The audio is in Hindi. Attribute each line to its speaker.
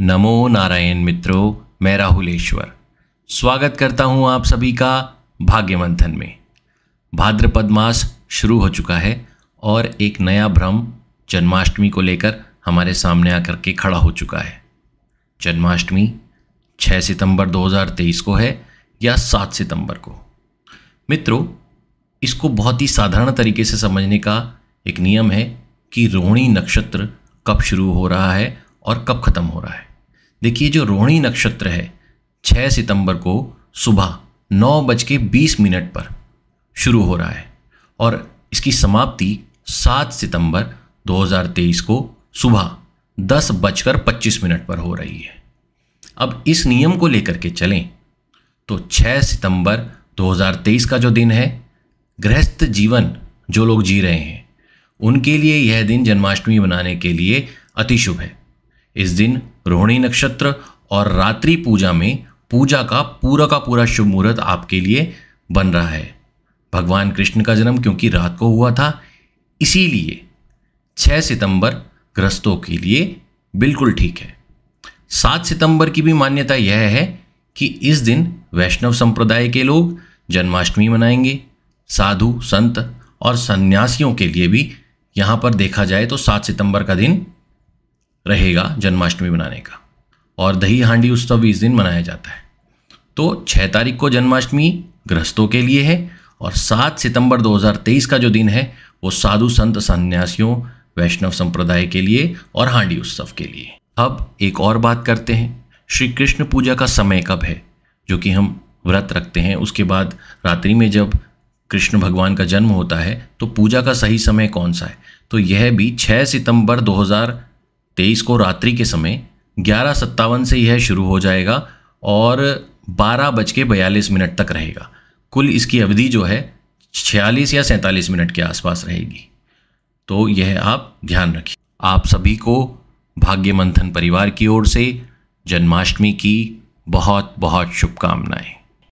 Speaker 1: नमो नारायण मित्रों मैं राहुलेश्वर स्वागत करता हूं आप सभी का भाग्य मंथन में भाद्रपद मास शुरू हो चुका है और एक नया भ्रम जन्माष्टमी को लेकर हमारे सामने आकर के खड़ा हो चुका है जन्माष्टमी 6 सितंबर 2023 को है या 7 सितंबर को मित्रों इसको बहुत ही साधारण तरीके से समझने का एक नियम है कि रोहिणी नक्षत्र कब शुरू हो रहा है और कब ख़त्म हो रहा है देखिए जो रोहिणी नक्षत्र है 6 सितंबर को सुबह नौ बज के बीस मिनट पर शुरू हो रहा है और इसकी समाप्ति 7 सितंबर 2023 को सुबह दस बजकर पच्चीस मिनट पर हो रही है अब इस नियम को लेकर के चलें तो 6 सितंबर 2023 का जो दिन है गृहस्थ जीवन जो लोग जी रहे हैं उनके लिए यह दिन जन्माष्टमी मनाने के लिए अति शुभ है इस दिन रोहिणी नक्षत्र और रात्रि पूजा में पूजा का पूरा का पूरा शुभ मुहूर्त आपके लिए बन रहा है भगवान कृष्ण का जन्म क्योंकि रात को हुआ था इसीलिए 6 सितंबर ग्रस्तों के लिए बिल्कुल ठीक है 7 सितंबर की भी मान्यता यह है कि इस दिन वैष्णव संप्रदाय के लोग जन्माष्टमी मनाएंगे साधु संत और सन्यासियों के लिए भी यहाँ पर देखा जाए तो 7 सितंबर का दिन रहेगा जन्माष्टमी मनाने का और दही हांडी उत्सव भी इस दिन मनाया जाता है तो छः तारीख को जन्माष्टमी गृहस्थों के लिए है और सात सितंबर 2023 का जो दिन है वो साधु संत सन्यासियों वैष्णव संप्रदाय के लिए और हांडी उत्सव के लिए अब एक और बात करते हैं श्री कृष्ण पूजा का समय कब है जो कि हम व्रत रखते हैं उसके बाद रात्रि में जब कृष्ण भगवान का जन्म होता है तो पूजा का सही समय कौन सा है तो यह भी 6 सितंबर 2000 तेईस को रात्रि के समय ग्यारह सत्तावन से यह शुरू हो जाएगा और बारह बज के बयालीस मिनट तक रहेगा कुल इसकी अवधि जो है छियालीस या सैंतालीस मिनट के आसपास रहेगी तो यह आप ध्यान रखिए आप सभी को भाग्य मंथन परिवार की ओर से जन्माष्टमी की बहुत बहुत शुभकामनाएं